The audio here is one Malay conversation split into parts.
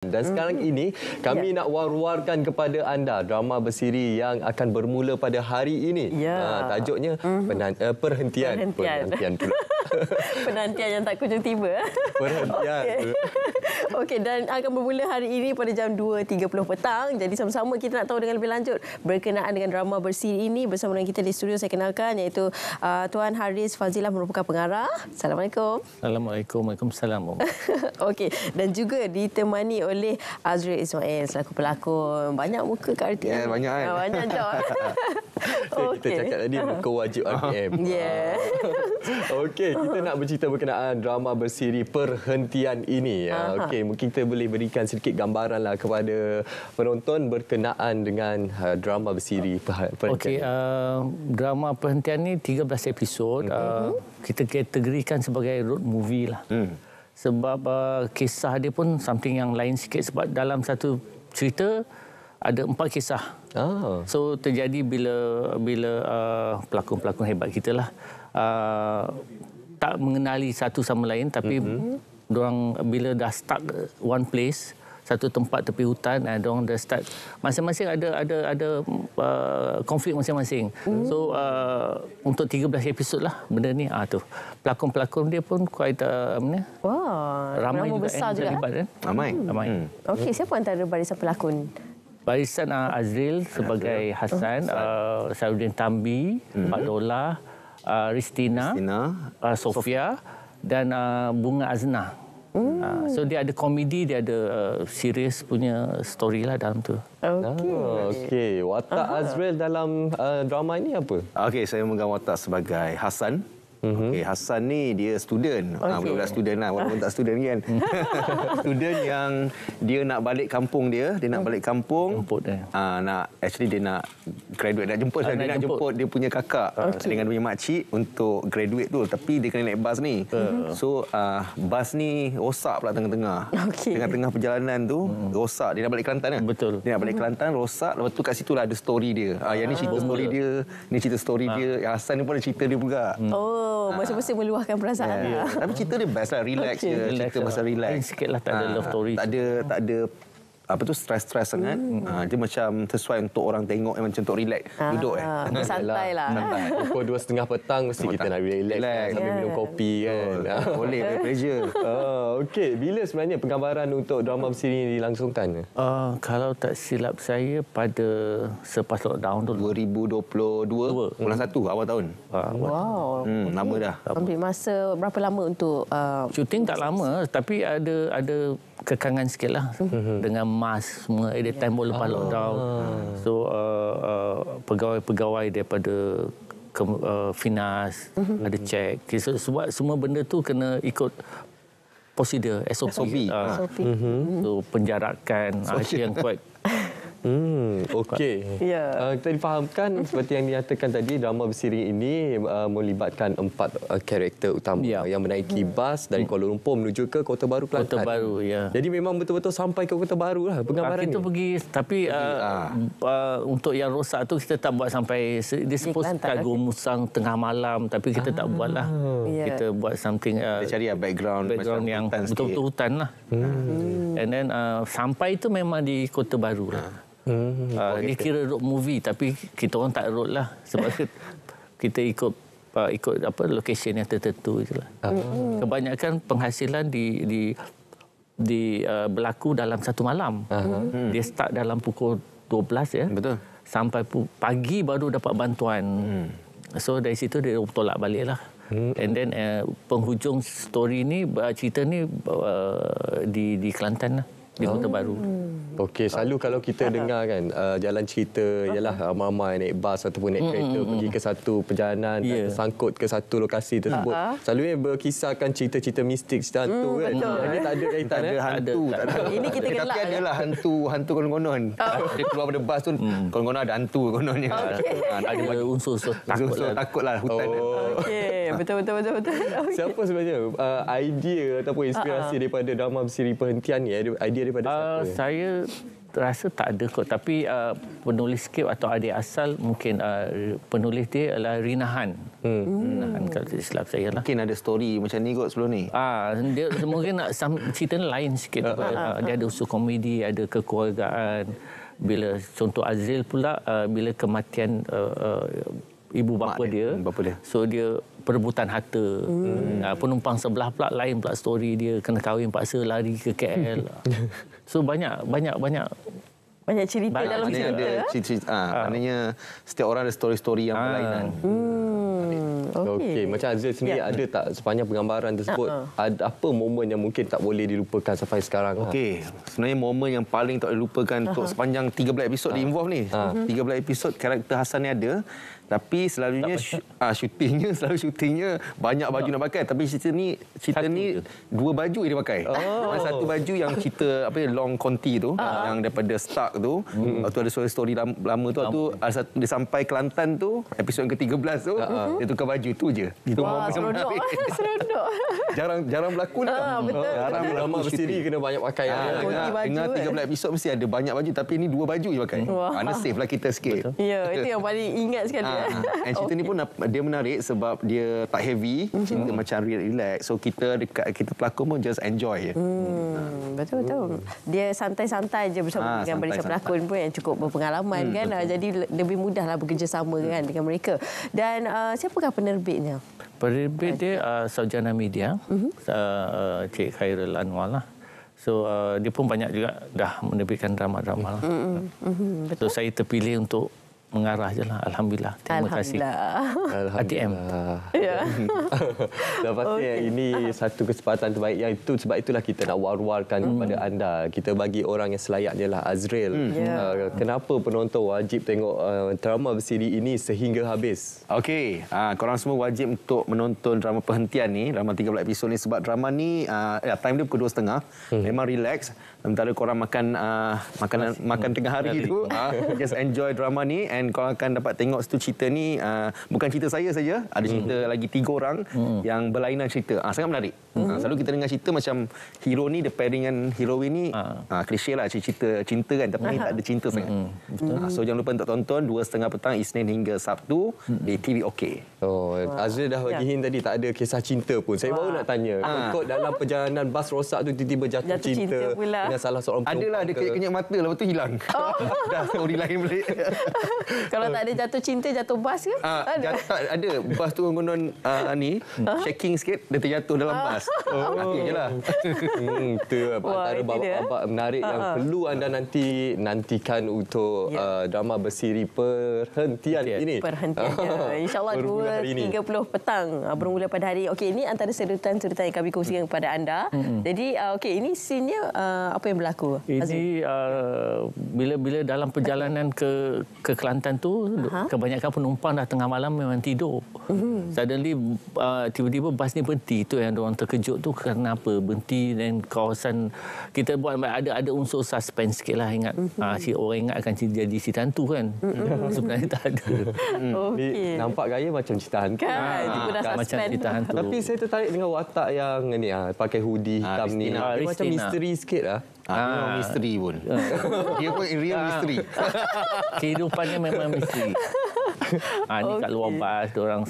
Dan hmm. sekarang ini kami ya. nak war-warkan kepada anda drama bersiri yang akan bermula pada hari ini. Ya. Ha, tajuknya uh penan, uh, perhentian. Perhentian. perhentian Penantian yang tak kunjung tiba. Penantian. Okey. Okay, dan akan bermula hari ini pada jam 2.30 petang. Jadi sama-sama kita nak tahu dengan lebih lanjut berkenaan dengan drama bersiri ini bersama dengan kita di studio saya kenalkan iaitu uh, Tuan Haris Fazilah merupakan pengarah. Assalamualaikum. Assalamualaikum. Waalaikumsalam. Okey. Dan juga ditemani oleh Azri Ismail selaku pelakon. Banyak muka kat RTN. yeah, banyak kan. Ah, banyak okay. kita cakap tadi kewajipan RPM. Yeah. Ah. Okey, kita nak bercerita berkenaan drama bersiri Perhentian ini. Ya, Okey, mungkin kita boleh berikan sedikit gambaran lah kepada penonton berkenaan dengan ha, drama bersiri Perhentian. Okey, uh, drama Perhentian ni 13 episod. Mm-hmm. Uh, kita kategorikan sebagai road movie lah. Mm. Sebab uh, kisah dia pun something yang lain sikit sebab dalam satu cerita ada empat kisah. Oh. So terjadi bila bila uh, pelakon-pelakon hebat kita lah uh, tak mengenali satu sama lain tapi mm-hmm. orang bila dah stuck one place satu tempat tepi hutan dan orang dah start masing-masing ada ada ada uh, konflik masing-masing. Mm. So uh, untuk 13 episod lah benda ni ah uh, tu. Pelakon-pelakon dia pun quite apa uh, Wah, ramai juga besar yang juga. Terlibat, kan? Ramai. Ramai. Hmm. Okey, siapa antara barisan pelakon? Barisan oh. uh, Azril sebagai Azril. Hasan, uh, Saudin Tambi, mm-hmm. Pak Dola, uh, Ristina, Ristina. Uh, Sofia dan uh, Bunga Azna. Mm. Uh, so dia ada komedi, dia ada uh, serius punya story lah dalam tu. Okey. Oh, ah, okay. Watak Aha. Azril dalam uh, drama ini apa? Okey, saya memegang watak sebagai Hassan. Mm-hmm. Okey Hasan ni dia student. Okay. Ha, budak-budak student lah walaupun tak student kan. student yang dia nak balik kampung dia, dia nak balik kampung. Jemput dia. Ha, nak actually dia nak graduate nak jemput ha, dia nak jemput dia punya kakak ah, okay. dengan dia punya makcik untuk graduate tu tapi dia kena naik bas ni. Uh. So uh, bas ni rosak pula tengah-tengah. Okay. Tengah-tengah perjalanan tu hmm. rosak dia nak balik Kelantan kan. Betul. Dia nak balik mhm. Kelantan rosak lepas tu kat situ lah ada story dia. Ah ha, yang ni cerita ah. story dia, ni cerita story ah. dia. Yang Hasan ni pun ada cerita dia juga. Hmm. Oh. Ah. masing mesti meluahkan perasaan. Yeah. Yeah. Tapi cerita dia best lah. Relax okay. Cerita masa relax. Lah. Sikit lah tak ada ah, love story. Tak ada, tak ada apa tu stress stres sangat. Hmm. Ha, dia macam sesuai untuk orang tengok yang macam untuk relax ha, duduk eh. Ha, santai lah. Santai. Pukul dua setengah petang mesti kita nak relax, kan, relax. Kan, sambil minum kopi kan. Oh, boleh, boleh pleasure. Oh, Okey, bila sebenarnya penggambaran untuk drama bersiri ini dilangsungkan? Uh, kalau tak silap saya pada selepas lockdown tu. 2022, lah. bulan hmm. satu awal tahun. Uh, wow. Tahun. Hmm, lama dah. Ambil masa berapa lama untuk... Uh, Shooting tak lama tapi ada ada kekangan sikit lah. Hmm. Dengan mask semua at the ya. time lepas oh. lockdown. So uh, uh, pegawai-pegawai daripada ke, uh, finas mm-hmm. ada check. Okay, so, sebab semua benda tu kena ikut prosedur SOP. SOP. Uh, ah. SOP. Uh, mm-hmm. So mhm. penjarakan ah, so, yang kuat Hmm, okey. Ya. Yeah. Uh, kita difahamkan seperti yang dinyatakan tadi drama bersiri ini uh, melibatkan empat uh, karakter utama yeah. yang menaiki hmm. bas dari Kuala Lumpur menuju ke Kota Baru Kelantan. Kota Baru, ya. Yeah. Jadi memang betul-betul sampai ke Kota Baru lah penggambaran. itu pergi tapi uh, uh, untuk yang rosak tu kita tak buat sampai di sempat kagum musang tengah malam tapi kita ah. tak buatlah. Yeah. Kita buat something uh, kita cari background, lah background macam yang betul-betul sikit. hutan lah. Hmm. And then uh, sampai itu memang di Kota Baru lah. Ah. Hmm. Uh, ah, dia kira road movie tapi kita orang tak road lah sebab kita ikut uh, ikut apa location yang tertentu jelah. Uh. Ah. Hmm. Kebanyakan penghasilan di di di uh, berlaku dalam satu malam. Uh-huh. Dia start dalam pukul 12 ya. Betul. Sampai pagi baru dapat bantuan. Hmm. So dari situ dia tolak baliklah. Hmm. And then uh, penghujung story ni cerita ni uh, di di Kelantan lah di Kota oh. Baru. Okey, selalu kalau kita dengar kan uh, jalan cerita ialah uh, mama naik bas ataupun naik kereta mm-hmm. pergi ke satu perjalanan yeah. tersangkut ke satu lokasi ha. tersebut. uh Selalu ni berkisahkan cerita-cerita mistik cerita hantu mm, kan. Betul. Ini tak ada kaitan eh. Hantu, Ini kita gelak. Tapi eh. adalah hantu hantu konon-konon. Oh. keluar pada bas tu hmm. konon-konon ada hantu kononnya. Okay. Ha, ada unsur unsur takutlah, takutlah hutan. Oh. Okey, betul betul betul betul. Siapa sebenarnya uh, idea ataupun inspirasi ha, daripada drama bersiri perhentian ni? Idea daripada uh, siapa? Saya rasa tak ada kot. Tapi uh, penulis skrip atau adik asal mungkin uh, penulis dia adalah Rina Han. Hmm. Rina Han kalau tidak silap saya lah. Mungkin ada story macam ni kot sebelum ni. Ah, uh, dia mungkin nak cerita lain sikit. Uh, uh, uh, dia ada usul komedi, ada kekeluargaan. Bila contoh Azril pula, uh, bila kematian uh, uh, ibu bapa dia. Dia. Hmm, bapa dia. So dia perebutan harta. Hmm. Uh, penumpang sebelah pula lain pula story dia kena kahwin paksa lari ke KL. so banyak banyak banyak banyak cerita banyak dalam cerita. Ada, eh? cerita. Ha, ha. Maknanya setiap orang ada story-story yang ha. berlainan. Hmm. Okey. Okay. Macam Azil sendiri yeah. ada tak sepanjang penggambaran tersebut, uh-huh. Ha, ha. ada apa momen yang mungkin tak boleh dilupakan sampai sekarang? Ha. Okey. Ha? Sebenarnya momen yang paling tak boleh lupakan uh-huh. untuk sepanjang 13 episod uh-huh. di Involve ni. Uh-huh. Mhm. 13 episod karakter Hasan ni ada. Tapi selalunya ah, syutingnya selalu syutingnya banyak baju nak pakai tapi cerita ni cerita ni je. dua baju yang dia pakai. Oh. satu baju yang cerita apa long conti tu uh yang daripada Stark tu hmm. waktu ada story, lama, lama tu waktu dia sampai Kelantan tu episod yang ke-13 tu uh-huh. dia tukar baju baju tu je. Itu Wah, seronok. seronok. jarang jarang berlakon. Ha, betul. Jarang betul. Lama bersiri kena banyak pakai. Ha, dengar, dengar 13 episod mesti ada banyak baju. Tapi ini dua baju je pakai. Wah. Ha, ah, safe lah kita sikit. Betul. Ya, itu yang paling ingat sekali. Ha, and cerita okay. ni pun dia menarik sebab dia tak heavy. Mm-hmm. Dia macam relax. So kita dekat kita pelakon pun just enjoy je. Hmm. Betul-betul. Hmm. Dia santai-santai je bersama ha, dengan berita pelakon pun yang cukup berpengalaman hmm, kan. Jadi lebih mudahlah bekerjasama hmm. kan dengan mereka. Dan uh, siapakah penerima penerbitnya? Penerbit dia uh, Saujana Media, uh-huh. uh, Cik Khairul Anwar lah. So uh, dia pun banyak juga dah menerbitkan drama-drama lah. Uh-huh. Uh-huh. Betul. So saya terpilih untuk mengarah je lah. Alhamdulillah. Terima Alhamdulillah. kasih. Alhamdulillah. ATM. Ya. Dah pasti ini satu kesempatan terbaik. Yang itu sebab itulah kita nak war-warkan hmm. kepada anda. Kita bagi orang yang selayaknya lah Azril. Hmm. Yeah. Uh, ya. kenapa penonton wajib tengok uh, drama bersiri ini sehingga habis? Okey. Uh, korang semua wajib untuk menonton drama perhentian ni. Drama 13 episod ni. Sebab drama ni, uh, ya, time dia pukul 2.30. Hmm. Memang relax. Sementara korang makan uh, makanan, makan tengah hari tu. Uh, just enjoy drama ni. And dan kau akan dapat tengok satu cerita ni uh, bukan cerita saya saja ada hmm. cerita lagi tiga orang hmm. yang berlainan cerita uh, sangat menarik ah, hmm. uh, selalu kita dengar cerita macam hero ni the pairing dengan heroine ni uh. Ah. uh, klise lah cerita cinta kan tapi uh-huh. ni tak ada cinta sangat hmm. Hmm. Uh, so jangan lupa untuk tonton 2.30 petang Isnin hingga Sabtu hmm. di TV OK Oh, Azri dah bagi ya. hint tadi tak ada kisah cinta pun. Saya Wah. baru nak tanya. Ha. Ah. Kok dalam perjalanan bas rosak tu tiba-tiba jatuh, jatuh cinta, Ada salah seorang perempuan. Adalah ada kenyek-kenyek mata lepas tu hilang. Oh. dah story lain balik. Kalau tak ada jatuh cinta jatuh bas ke? Ha, ah, ada. Jatuh, ada. Bas tu konon uh, ni ha? shaking sikit dia terjatuh dalam ha. bas. Oh. Nanti je lah. hmm, tu lah, antara babak-babak eh. menarik ha. yang perlu anda nanti nantikan untuk ya. uh, drama bersiri perhentian ini. Perhentian. Ya. InsyaAllah dua bermula hari petang uh, bermula pada hari okey ini antara cerita-cerita yang kami kongsikan kepada anda hmm jadi uh, okey ini scene uh, ah, apa yang berlaku ini uh, bila-bila dalam perjalanan ke ke Kelantan tu uh kebanyakan penumpang dah tengah malam memang tidur mm-hmm. suddenly uh, tiba-tiba bas ni berhenti tu yang orang terkejut tu kenapa berhenti dan kawasan kita buat ada ada unsur suspense sikitlah ingat mm-hmm. uh, si orang ingat akan jadi si tantu kan hmm sebenarnya tak ada mm. okay. nampak gaya macam cerita hantu. Kan? Ah, tipu dah macam cerita tu. Tapi saya tertarik dengan watak yang ni ah, pakai hoodie ah, hitam ni. Ah. ah, dia macam misteri sikit lah. Ah, ah. misteri pun. Ah. dia pun real ah. misteri. Kehidupannya memang misteri. ah, ni okay. kat luar bas, orang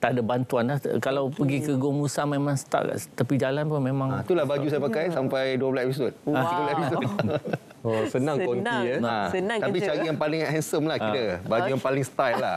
tak ada bantuan lah. Kalau okay. pergi ke Gomusa memang start kat tepi jalan pun memang... Ah, itulah baju saya pakai yeah. sampai 12 episod. Wow. 12 episod. Oh, senang, senang konti eh. ya. Nah, senang tapi cari yang paling handsome lah kira. Ah. bagi okay. yang paling style lah.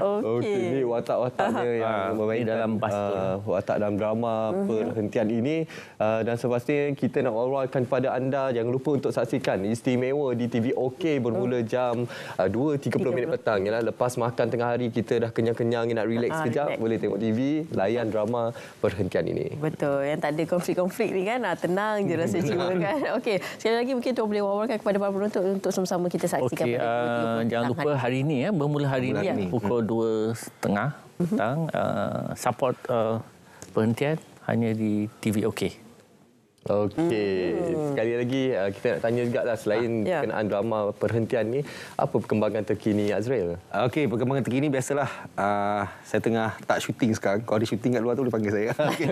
Okey. Okay. Ini watak-wataknya uh yang uh, ah, memainkan dalam uh, watak dalam drama uh-huh. Mhm. perhentian ini. Uh, dan sepastinya kita nak awalkan kepada anda. Jangan lupa untuk saksikan istimewa di TV OK bermula uh-huh. jam uh, 2.30 minit petang. Yalah, lepas makan tengah hari kita dah kenyang-kenyang nak relax uh sekejap. Relax. Boleh tengok TV, layan drama perhentian ini. Betul. Yang tak ada konflik-konflik ni kan. Tenang je rasa cuba kan. Okey. Sekali lagi mungkin tuan boleh wawarkan kepada para penonton untuk sama-sama kita saksikan. Okey, uh, jangan lupa hari, hari ini ya, bermula hari ini, ini pukul 2.30 petang uh uh, support uh, perhentian hanya di TV OK. Okey. Hmm. Sekali lagi uh, kita nak tanya juga lah selain ah, ya. kenaan drama perhentian ni, apa perkembangan terkini Azrael? Okey, perkembangan terkini biasalah uh, saya tengah tak syuting sekarang. Kalau ada syuting kat luar tu boleh panggil saya. Okey.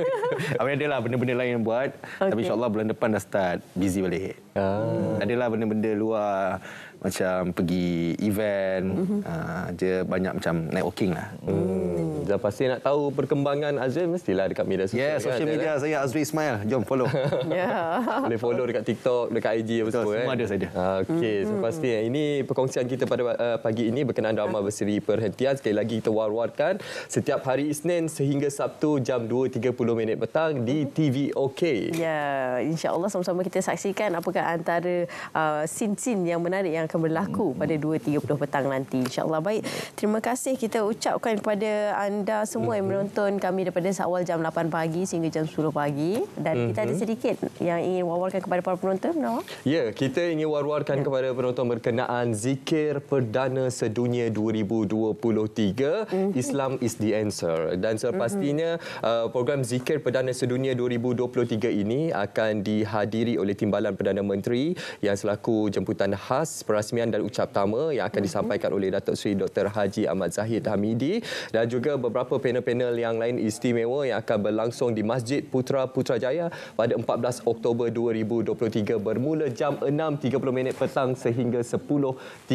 ada lah benda-benda lain yang buat. Okay. Tapi insya bulan depan dah start busy balik. Ah. Hmm. Adalah benda-benda luar macam pergi event mm-hmm. uh, dia banyak macam networking lah hmm. dah hmm. pasti nak tahu perkembangan Azri mestilah dekat media sosial yeah, kan, social kan, media kan? saya Azri Ismail jom follow yeah. boleh follow dekat TikTok dekat IG apa semua, kan? semua ada saya uh, okay. so, pasti ini perkongsian kita pada uh, pagi ini berkenaan drama berseri perhentian sekali lagi kita war-warkan setiap hari Isnin sehingga Sabtu jam 2.30 minit petang di hmm. TV OK ya yeah. insyaAllah sama-sama kita saksikan apakah antara uh, scene-scene yang menarik yang akan berlaku hmm. pada 2.30 petang nanti. InsyaAllah baik. Terima kasih kita ucapkan kepada anda semua yang hmm. menonton kami daripada seawal jam 8 pagi sehingga jam 10 pagi. Dan hmm. kita ada sedikit yang ingin wawarkan kepada para penonton. Menawar? Ya, kita ingin wawarkan ya. kepada penonton berkenaan zikir Perdana Sedunia 2023. Islam is the answer. Dan sepastinya uh, program zikir Perdana Sedunia 2023 ini akan dihadiri oleh Timbalan Perdana Menteri yang selaku jemputan khas perasmian dan ucap tama yang akan mhm. disampaikan oleh Datuk Seri Dr. Haji Ahmad Zahid Hamidi dan juga beberapa panel-panel yang lain istimewa yang akan berlangsung di Masjid Putra Putrajaya pada 14 Oktober 2023 bermula jam 6.30 minit petang sehingga 10.30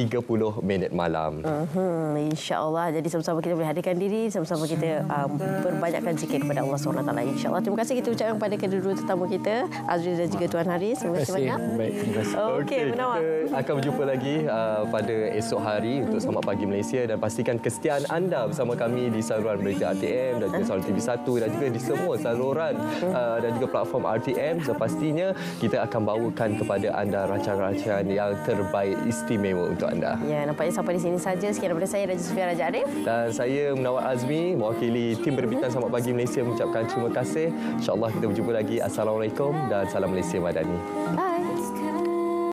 minit malam. Uh-huh. InsyaAllah. Jadi sama-sama kita boleh hadirkan diri, sama-sama kita um, berbanyakkan zikir kepada Allah SWT. InsyaAllah. Terima kasih kita ucapkan kepada kedua-dua tetamu kita, Azri dan juga Tuan Haris. Terima kasih banyak. terima kasih. Okey, okay, menawar. akan berjumpa lagi lagi uh, pada esok hari untuk Selamat Pagi Malaysia dan pastikan kesetiaan anda bersama kami di saluran berita RTM dan juga saluran TV1 dan juga di semua saluran uh, dan juga platform RTM. So, pastinya kita akan bawakan kepada anda rancangan-rancangan yang terbaik istimewa untuk anda. Ya, nampaknya sampai di sini saja. Sekian daripada saya, Raja Sufian Raja Arif. Dan saya, Munawar Azmi, mewakili tim berbitan Selamat Pagi Malaysia mengucapkan terima kasih. InsyaAllah kita berjumpa lagi. Assalamualaikum dan salam Malaysia Madani. Bye.